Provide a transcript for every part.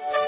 Thank you.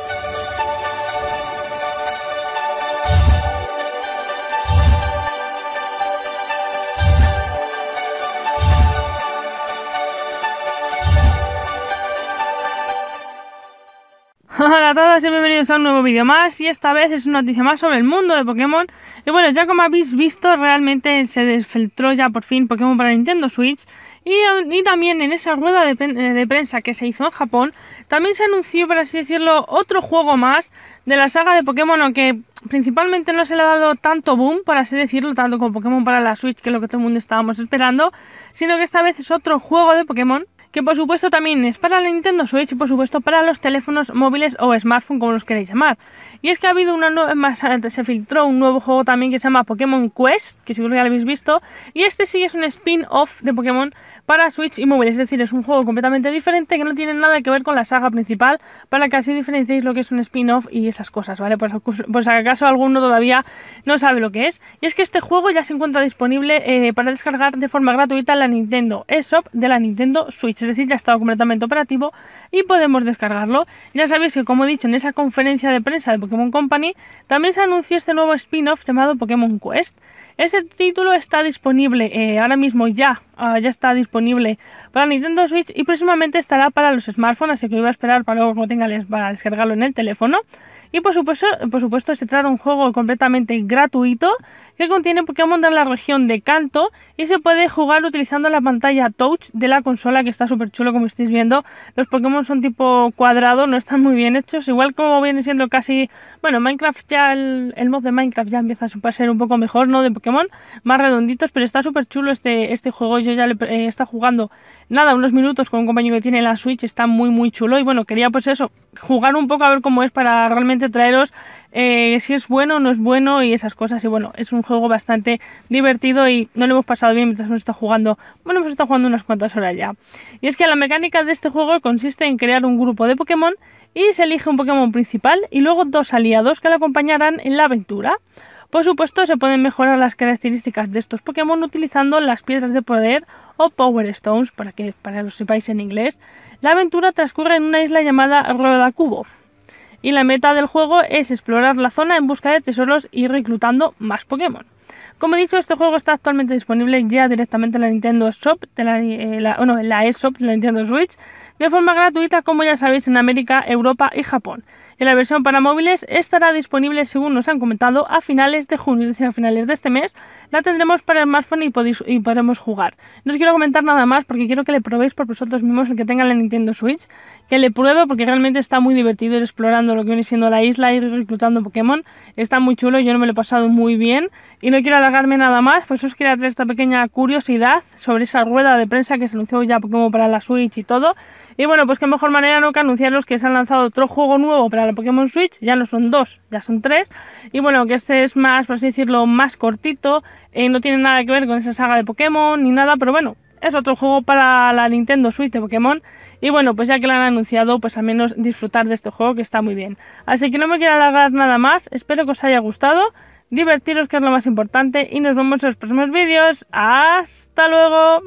Hola a todos y bienvenidos a un nuevo vídeo más y esta vez es una noticia más sobre el mundo de Pokémon y bueno, ya como habéis visto realmente se desfiltró ya por fin Pokémon para Nintendo Switch y, también en esa rueda eh, de, prensa que se hizo en Japón también se anunció, por así decirlo, otro juego más de la saga de Pokémon aunque principalmente no se le ha dado tanto boom, por así decirlo, tanto como Pokémon para la Switch que es lo que todo el mundo estábamos esperando sino que esta vez es otro juego de Pokémon que por supuesto también es para la Nintendo Switch y por supuesto para los teléfonos móviles o smartphone como los queréis llamar. Y es que ha habido una nueva, eh, se filtró un nuevo juego también que se llama Pokémon Quest, que seguro que ya lo habéis visto, y este sí es un spin-off de Pokémon para Switch y móviles, es decir, es un juego completamente diferente que no tiene nada que ver con la saga principal, para que así diferenciéis lo que es un spin-off y esas cosas, ¿vale? Pues, si acaso alguno todavía no sabe lo que es. Y es que este juego ya se encuentra disponible eh, para descargar de forma gratuita en la Nintendo eShop de la Nintendo Switch es decir, ya estado completamente operativo y podemos descargarlo. Ya sabéis que, como he dicho, en esa conferencia de prensa de Pokémon Company también se anunció este nuevo spin-off llamado Pokémon Quest. Este título está disponible eh, ahora mismo ya Ah, ya está disponible para Nintendo Switch y próximamente estará para los smartphones, así que iba a esperar para luego que tenga para descargarlo en el teléfono. Y por supuesto, por supuesto se trata de un juego completamente gratuito que contiene Pokémon de la región de Canto y se puede jugar utilizando la pantalla touch de la consola que está súper chulo como estáis viendo. Los Pokémon son tipo cuadrado, no están muy bien hechos, igual como viene siendo casi, bueno, Minecraft ya, el, mod de Minecraft ya empieza a ser un poco mejor, ¿no? De Pokémon, más redonditos, pero está súper chulo este, este juego yo ya le, eh, está jugando nada, unos minutos con un compañero que tiene la Switch, está muy muy chulo y bueno, quería pues eso, jugar un poco a ver cómo es para realmente traeros eh, si es bueno o no es bueno y esas cosas y bueno, es un juego bastante divertido y no lo hemos pasado bien mientras nos está jugando, bueno, hemos estado jugando unas cuantas horas ya. Y es que la mecánica de este juego consiste en crear un grupo de Pokémon y se elige un Pokémon principal y luego dos aliados que le acompañarán en la aventura. Por supuesto, se pueden mejorar las características de estos Pokémon utilizando las piedras de poder o Power Stones, para que para lo sepáis en inglés. La aventura transcurre en una isla llamada Rueda Cubo. Y la meta del juego es explorar la zona en busca de tesoros y reclutando más Pokémon. Como he dicho, este juego está actualmente disponible ya directamente en la Nintendo Shop, de la, eh, la, bueno, en la eShop de la Nintendo Switch, de forma gratuita, como ya sabéis, en América, Europa y Japón. Y la versión para móviles estará disponible, según nos han comentado, a finales de junio, es decir, a finales de este mes. La tendremos para el smartphone y, podéis, y podremos jugar. No os quiero comentar nada más porque quiero que le probéis por vosotros mismos el que tenga la Nintendo Switch, que le pruebe porque realmente está muy divertido explorando lo que viene siendo la isla y reclutando Pokémon. Está muy chulo, yo no me lo he pasado muy bien y no quiero alargarme nada más, pues os quería traer esta pequeña curiosidad sobre esa rueda de prensa que se anunció ya Pokémon para la Switch y todo. Y bueno, pues que mejor manera no que anunciaros que se han lanzado otro juego nuevo para la Pokémon Switch, ya no son dos, ya son tres. Y bueno, que este es más, por así decirlo, más cortito, eh, no tiene nada que ver con esa saga de Pokémon ni nada, pero bueno, es otro juego para la Nintendo Switch de Pokémon y bueno, pues ya que lo han anunciado, pues al menos disfrutar de este juego que está muy bien. Así que no me quiero alargar nada más, espero que os haya gustado divertiros que es lo más importante y nos vemos en los próximos vídeos. ¡Hasta luego!